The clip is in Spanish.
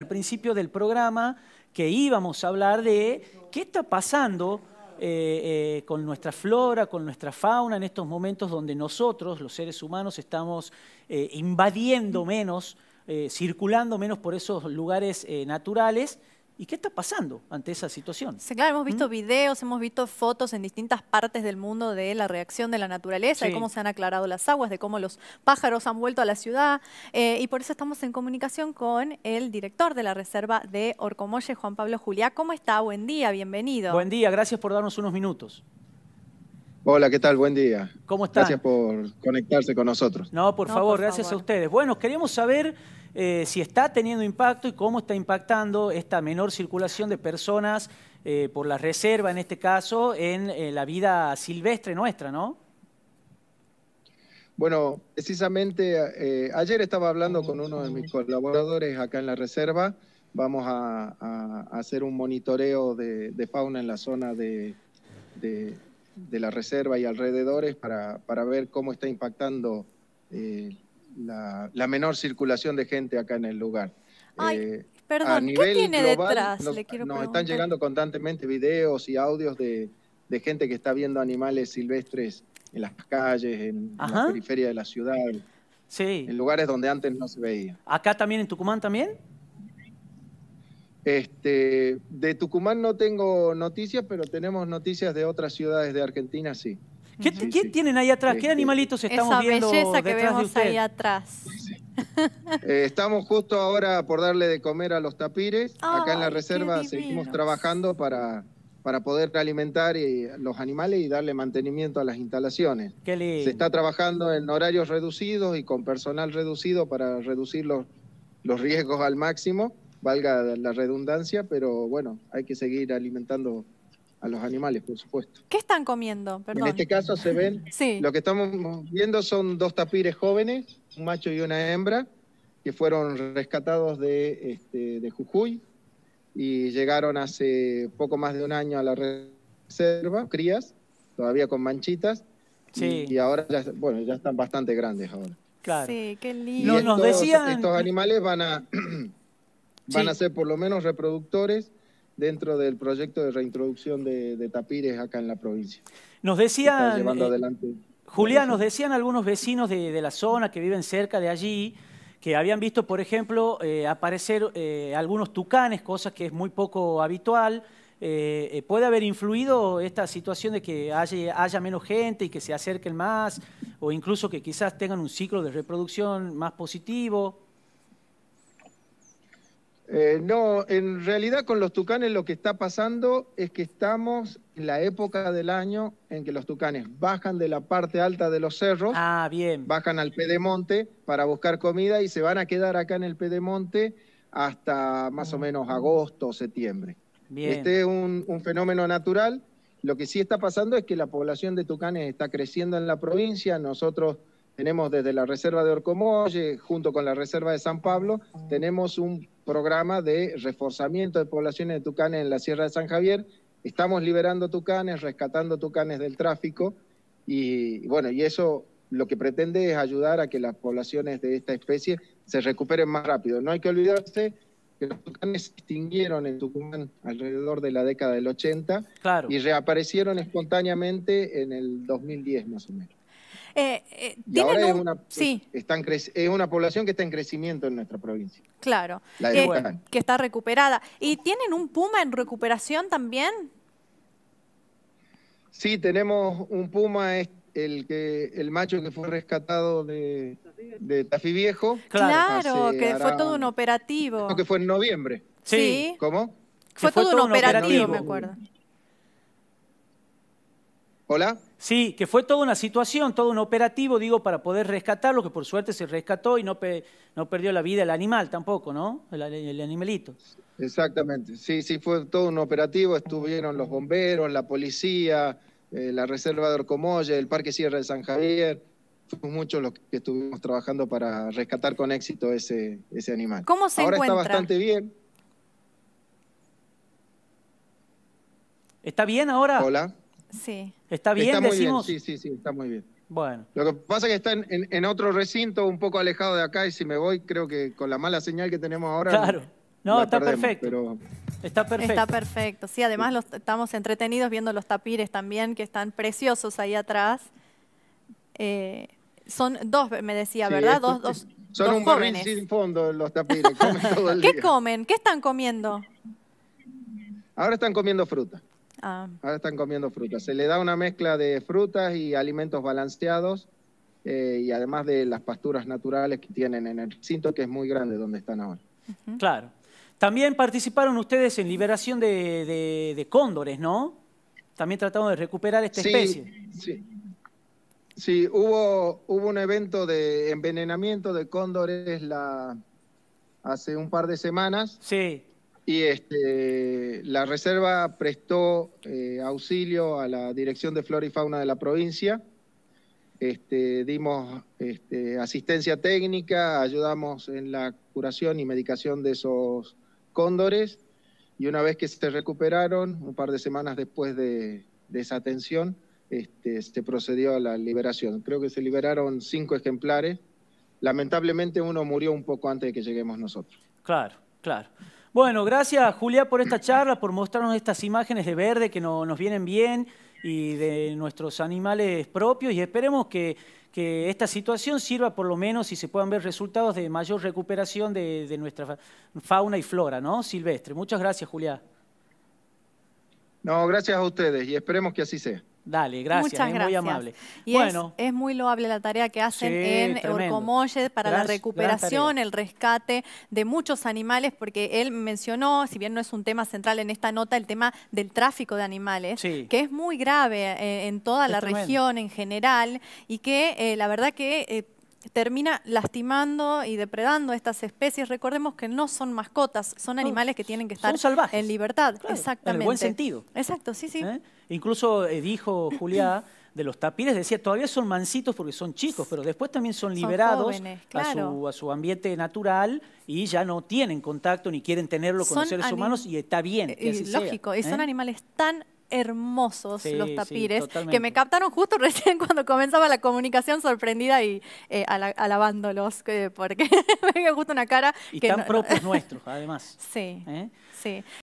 al principio del programa que íbamos a hablar de qué está pasando eh, eh, con nuestra flora, con nuestra fauna en estos momentos donde nosotros, los seres humanos, estamos eh, invadiendo menos, circulando menos por esos lugares naturales ¿Y qué está pasando ante esa situación? Sí, claro, hemos visto ¿Mm? videos, hemos visto fotos en distintas partes del mundo de la reacción de la naturaleza, de cómo se han aclarado las aguas, de cómo los pájaros han vuelto a la ciudad. Eh, y por eso estamos en comunicación con el director de la reserva de Orcomolle, Juan Pablo Juliá. ¿Cómo está? Buen día, bienvenido. Buen día, gracias por darnos unos minutos. Hola, ¿qué tal? Buen día. ¿Cómo está? Gracias por conectarse con nosotros. No, por favor, gracias a ustedes. Bueno, queríamos saber eh, si está teniendo impacto y cómo está impactando esta menor circulación de personas eh, por la reserva, en este caso, en eh, la vida silvestre nuestra, ¿no? Bueno, precisamente ayer estaba hablando con uno de mis colaboradores acá en la reserva. Vamos a, hacer un monitoreo de, fauna en la zona de, la reserva y alrededores para, para ver cómo está impactando la, menor circulación de gente acá en el lugar. Ay, eh, perdón, ¿qué tiene detrás? Nos, están llegando constantemente videos y audios de, gente que está viendo animales silvestres en las calles, en, la periferia de la ciudad, sí. en lugares donde antes no se veía. ¿Acá también, en Tucumán también? Este, de Tucumán no tengo noticias, pero tenemos noticias de otras ciudades de Argentina, sí. ¿Qué, tienen ahí atrás? ¿Qué animalitos estamos Esa belleza que vemos ahí atrás. Eh, estamos justo ahora por darle de comer a los tapires. Acá en la reserva seguimos trabajando para, para poder alimentar eh, los animales y darle mantenimiento a las instalaciones. Se está trabajando en horarios reducidos y con personal reducido para reducir los, los riesgos al máximo, valga la redundancia, pero bueno, hay que seguir alimentando a los animales, por supuesto. ¿Qué están comiendo? En este caso se ven, sí. lo que estamos viendo son dos tapires jóvenes, un macho y una hembra, que fueron rescatados de, este, Jujuy y llegaron hace poco más de un año a la reserva, crías, todavía con manchitas, sí. y, ahora ya, bueno, ya están bastante grandes ahora. Claro. Sí, qué lindo. estos, nos decían... estos animales van a, van a ser por lo menos reproductores dentro del proyecto de reintroducción de, tapires acá en la provincia. Nos decían, eh, Julián, nos decían algunos vecinos de, la zona que viven cerca de allí que habían visto, por ejemplo, eh, aparecer eh, algunos tucanes, cosas que es muy poco habitual. ¿Puede haber influido esta situación de que haya, haya menos gente y que se acerquen más, o incluso que quizás tengan un ciclo de reproducción más positivo? Eh, no, en realidad con los tucanes lo que está pasando es que estamos en la época del año en que los tucanes bajan de la parte alta de los cerros, ah, bajan al Pedemonte para buscar comida y se van a quedar acá en el Pedemonte hasta más o oh. menos agosto o septiembre. Bien. Este es un, un fenómeno natural. Lo que sí está pasando es que la población de tucanes está creciendo en la provincia. Nosotros tenemos desde la reserva de Orcomolle, junto con la reserva de San Pablo, tenemos un programa de reforzamiento de poblaciones de tucanes en la Sierra de San Javier. Estamos liberando tucanes, rescatando tucanes del tráfico y bueno, y eso lo que pretende es ayudar a que las poblaciones de esta especie se recuperen más rápido. No hay que olvidarse que los tucanes se extinguieron en Tucumán alrededor de la década del 80 y reaparecieron espontáneamente en el 2010 más o menos. Eh, eh, ahora es, una, es una población que está en crecimiento en nuestra provincia. Claro, eh, que está recuperada. ¿Y tienen un puma en recuperación también? Sí, tenemos un puma, es el, que, el macho que fue rescatado de, de Viejo. Claro, que fue todo un operativo. que fue en noviembre. Sí. ¿Cómo? Fue, todo, un operativo me acuerdo. Hola. Sí, que fue toda una situación, todo un operativo, digo, para poder rescatarlo, que por suerte se rescató y no, no perdió la vida el animal tampoco, ¿no? El, animalito. Exactamente, sí, sí, fue todo un operativo, estuvieron los bomberos, la policía, eh, la Reserva de Orcomolle, el Parque Sierra de San Javier, fuimos muchos los que estuvimos trabajando para rescatar con éxito ese, ese animal. ¿Cómo se Ahora encuentra? está bastante bien. ¿Está bien ahora? Hola. Sí. ¿Está bien, decimos? Sí, sí, sí, está muy bien. Bueno. Lo que pasa es que está en, otro recinto, un poco alejado de acá, y si me voy, creo que con la mala señal que tenemos ahora. Claro. No, está perfecto. Está perfecto. Está perfecto. Sí, además estamos entretenidos viendo los tapires también, que están preciosos ahí atrás. Eh, son dos, me decía, ¿verdad? dos, dos, son un barril sin fondo los tapires. ¿Qué comen? ¿Qué están comiendo? Ahora están comiendo fruta. Ah. Ahora están comiendo frutas. Se le da una mezcla de frutas y alimentos balanceados eh, y además de las pasturas naturales que tienen en el recinto, que es muy grande donde están ahora. Claro. También participaron ustedes en liberación de, cóndores, ¿no? También tratamos de recuperar esta especie. Sí, sí hubo, hubo un evento de envenenamiento de cóndores hace un par de semanas. Sí. Y este, la reserva prestó eh, auxilio a la Dirección de Flora y Fauna de la provincia. Este, dimos este, asistencia técnica, ayudamos en la curación y medicación de esos cóndores. Y una vez que se recuperaron, un par de semanas después de, esa atención, se procedió a la liberación. Creo que se liberaron cinco ejemplares. Lamentablemente uno murió un poco antes de que lleguemos nosotros. Claro, claro. Bueno, gracias Julia por esta charla, por mostrarnos estas imágenes de verde que nos vienen bien y de nuestros animales propios y esperemos que, esta situación sirva por lo menos y se puedan ver resultados de mayor recuperación de, nuestra fauna y flora ¿no? silvestre. Muchas gracias Julia. No, gracias a ustedes y esperemos que así sea. Dale, gracias, es muy amable. Y bueno, es, muy loable la tarea que hacen en para la recuperación, el rescate de muchos animales, porque él mencionó, si bien no es un tema central en esta nota, el tema del tráfico de animales, que es muy grave eh, en toda la región en general y que eh, la verdad que... Eh, termina lastimando y depredando estas especies. Recordemos que no son mascotas, son animales que tienen que estar en libertad. Exactamente. En buen sentido. Exacto, sí, sí. ¿Eh? Incluso eh, dijo Juliá de los tapires, decía, todavía son mansitos porque son chicos, pero después también son liberados a, su, ambiente natural y ya no tienen contacto ni quieren tenerlo con los seres humanos y está bien. Que lógico, y son ¿eh? animales tan hermosos los tapires, que me captaron justo recién cuando comenzaba la comunicación sorprendida y eh, alabándolos, porque me justo una cara. Y que tan propios nuestros, además. Sí. ¿eh? Sí.